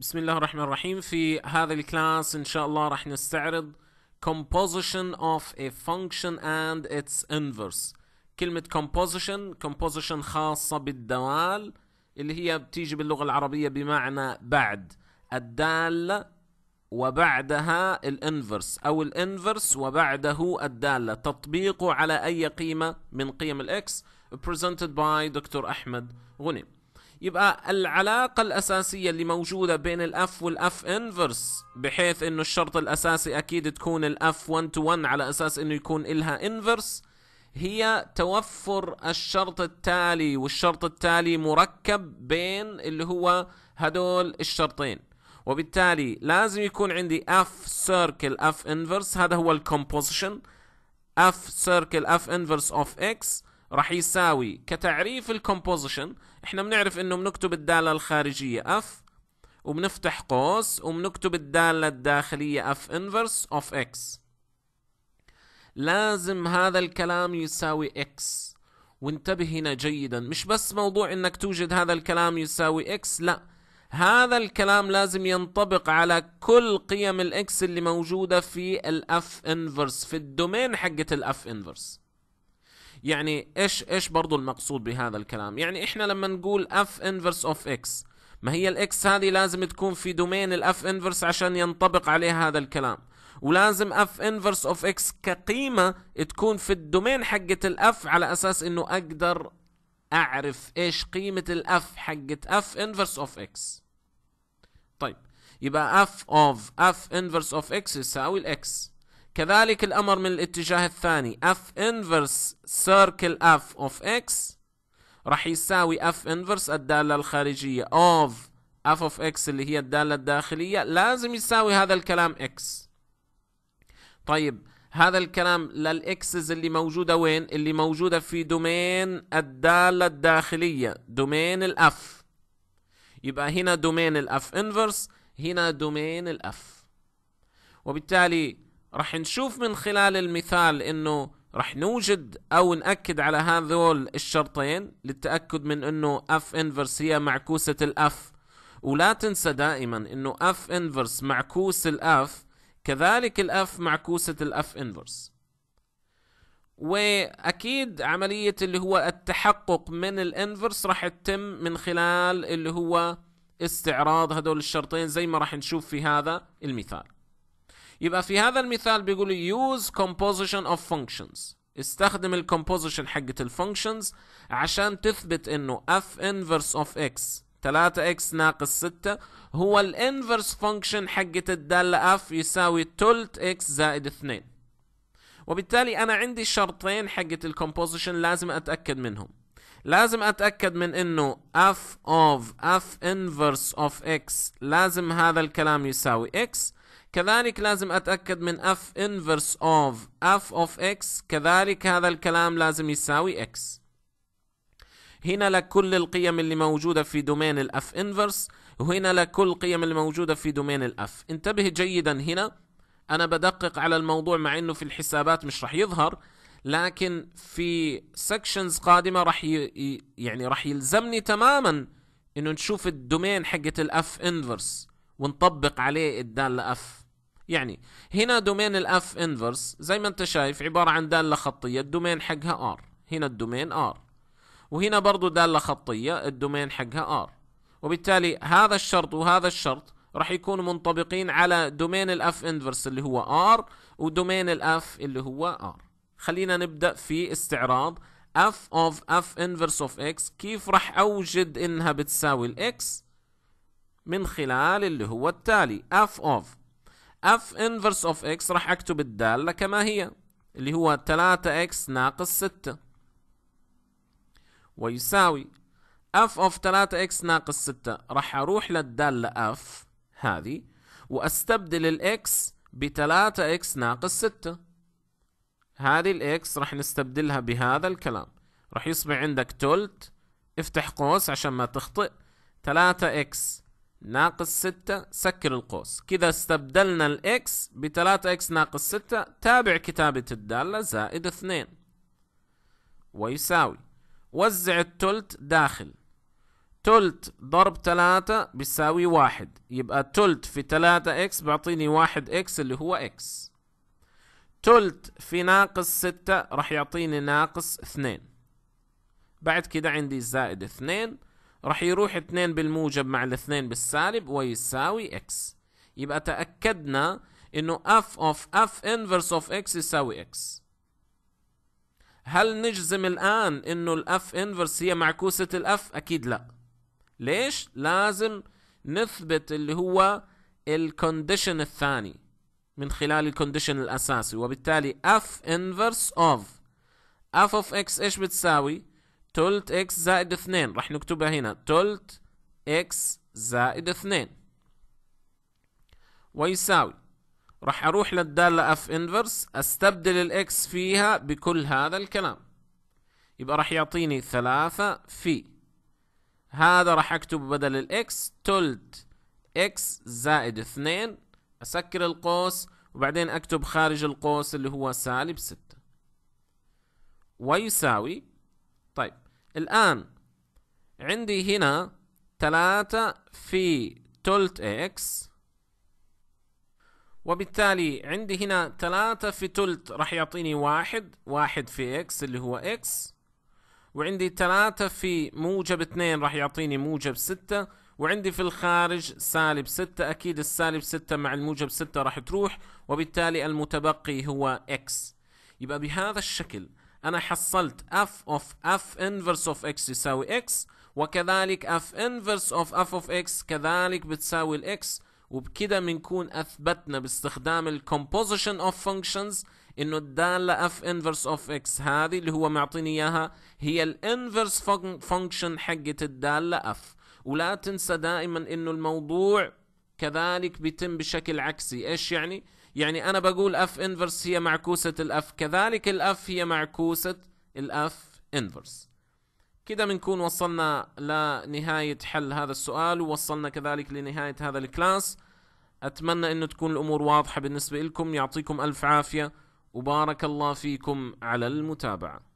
بسم الله الرحمن الرحيم في هذا الكلاس ان شاء الله راح نستعرض composition of a function and its inverse كلمة composition composition خاصة بالدوال اللي هي بتيجي باللغة العربية بمعنى بعد الدالة وبعدها الانفرس او الانفرس وبعده الدالة تطبيقه على اي قيمة من قيم الاكس presented by دكتور احمد غنيم يبقى العلاقة الأساسية اللي موجودة بين الأف والأف انفرس بحيث إنه الشرط الأساسي أكيد تكون الأف 1 تو 1 على أساس إنه يكون إلها انفرس هي توفر الشرط التالي والشرط التالي مركب بين اللي هو هدول الشرطين وبالتالي لازم يكون عندي اف سيركل اف انفرس هذا هو الكومبوزيشن اف سيركل اف انفرس اوف اكس راح يساوي كتعريف الكومبوزيشن احنا بنعرف انه بنكتب الدالة الخارجية اف وبنفتح قوس وبنكتب الدالة الداخلية اف انفرس اوف اكس لازم هذا الكلام يساوي اكس وانتبه هنا جيدا مش بس موضوع انك توجد هذا الكلام يساوي اكس لا هذا الكلام لازم ينطبق على كل قيم الاكس اللي موجودة في الاف انفرس في الدومين حقة الاف انفرس يعني ايش ايش برضه المقصود بهذا الكلام يعني احنا لما نقول اف انفرس اوف اكس ما هي الاكس هذه لازم تكون في دومين الاف انفرس عشان ينطبق عليها هذا الكلام ولازم اف انفرس اوف اكس كقيمه تكون في الدومين حقه الاف على اساس انه اقدر اعرف ايش قيمه الاف حقه اف انفرس اوف اكس طيب يبقى اف اوف اف انفرس اوف اكس يساوي الاكس كذلك الأمر من الاتجاه الثاني F inverse circle F of X راح يساوي F inverse الدالة الخارجية of F of X اللي هي الدالة الداخلية لازم يساوي هذا الكلام X طيب هذا الكلام للإكسز اللي موجودة وين اللي موجودة في دومين الدالة الداخلية دومين الأف يبقى هنا دومين الأف انفرس هنا دومين الأف وبالتالي رح نشوف من خلال المثال انه رح نوجد او نأكد على هذول الشرطين للتأكد من انه اف انفرس هي معكوسة الاف ولا تنسى دائما انه اف انفرس معكوس الاف كذلك الاف معكوسة الاف انفرس واكيد عملية اللي هو التحقق من الانفرس راح تتم من خلال اللي هو استعراض هذول الشرطين زي ما راح نشوف في هذا المثال يبقى في هذا المثال بيقول يوز composition of functions استخدم الكومبوزيشن حقة الفانكشنز عشان تثبت انه اف انفرس اوف اكس 3 اكس ناقص 6 هو الانفرس فانكشن حقة الدالة اف يساوي تلت اكس زائد 2 وبالتالي انا عندي شرطين حقة الكومبوزيشن لازم اتأكد منهم لازم اتأكد من انه اف اوف اف انفرس اوف اكس لازم هذا الكلام يساوي اكس كذلك لازم أتأكد من f inverse of f of x كذلك هذا الكلام لازم يساوي x هنا لكل القيم اللي موجودة في دومين ال f inverse وهنا لكل القيم اللي موجودة في دومين ال f انتبه جيدا هنا أنا بدقق على الموضوع مع أنه في الحسابات مش رح يظهر لكن في سكشنز قادمة رح ي... يعني رح يلزمني تماما انه نشوف الدومين حقت الاف انفرس ونطبق عليه الدالة اف يعني هنا دومين الاف انفرس زي ما انت شايف عبارة عن دالة خطية الدومين حقها ار هنا الدومين ار وهنا برضو دالة خطية الدومين حقها ار وبالتالي هذا الشرط وهذا الشرط راح يكونوا منطبقين على دومين الاف انفرس اللي هو ار ودومين الاف اللي هو ار خلينا نبدأ في استعراض f of f inverse of x كيف راح اوجد انها بتساوي الاكس من خلال اللي هو التالي f of f inverse of x راح اكتب الدالة كما هي اللي هو 3 x ناقص 6 ويساوي f of 3 x ناقص 6 راح اروح للدالة f هذه واستبدل x ب 3 x ناقص 6 هذه x راح نستبدلها بهذا الكلام راح يصبح عندك تلت افتح قوس عشان ما تخطئ 3 اكس ناقص 6 سكر القوس كذا استبدلنا الاكس ب 3 اكس ناقص 6 تابع كتابة الدالة زائد 2 ويساوي وزع التلت داخل تلت ضرب 3 بيساوي واحد يبقى تلت في 3 اكس بيعطيني واحد اكس اللي هو اكس تلت في ناقص 6 راح يعطيني ناقص 2 بعد كده عندي زائد 2 راح يروح 2 بالموجب مع الاثنين بالسالب ويساوي x يبقى تأكدنا انه اف اوف اف انفرس اوف اكس يساوي x هل نجزم الان انه الاف انفرس هي معكوسة الاف اكيد لا ليش لازم نثبت اللي هو الكونديشن الثاني من خلال الكونديشن الاساسي وبالتالي اف انفرس اوف اف اوف اكس ايش بتساوي تلت اكس زائد اثنين راح نكتبها هنا تلت اكس زائد اثنين ويساوي راح اروح للدالة اف انفرس استبدل الاكس فيها بكل هذا الكلام يبقى راح يعطيني ثلاثة في هذا راح اكتب بدل الاكس تلت اكس زائد اثنين اسكر القوس وبعدين اكتب خارج القوس اللي هو سالب ستة ويساوي طيب الآن عندي هنا ثلاثة في تلت إكس وبالتالي عندي هنا ثلاثة في تلت راح يعطيني واحد واحد في إكس اللي هو إكس وعندي ثلاثة في موجب اثنين راح يعطيني موجب ستة وعندي في الخارج سالب ستة أكيد السالب ستة مع الموجب ستة راح تروح وبالتالي المتبقي هو إكس يبقى بهذا الشكل انا حصلت اف اوف اف inverse اوف اكس يساوي اكس وكذلك اف inverse اوف اف اوف اكس كذلك بتساوي الاكس وبكده بنكون اثبتنا باستخدام الكومبوزيشن اوف فانكشنز انه الداله اف inverse اوف اكس هذه اللي هو معطيني اياها هي الانفرس فانكشن حقه الداله اف ولا تنسى دائما انه الموضوع كذلك بيتم بشكل عكسي ايش يعني يعني أنا بقول اف انفرس هي معكوسة الاف كذلك الاف هي معكوسة الاف انفرس كده بنكون وصلنا لنهاية حل هذا السؤال ووصلنا كذلك لنهاية هذا الكلاس أتمنى أنه تكون الأمور واضحة بالنسبة لكم يعطيكم ألف عافية وبارك الله فيكم على المتابعة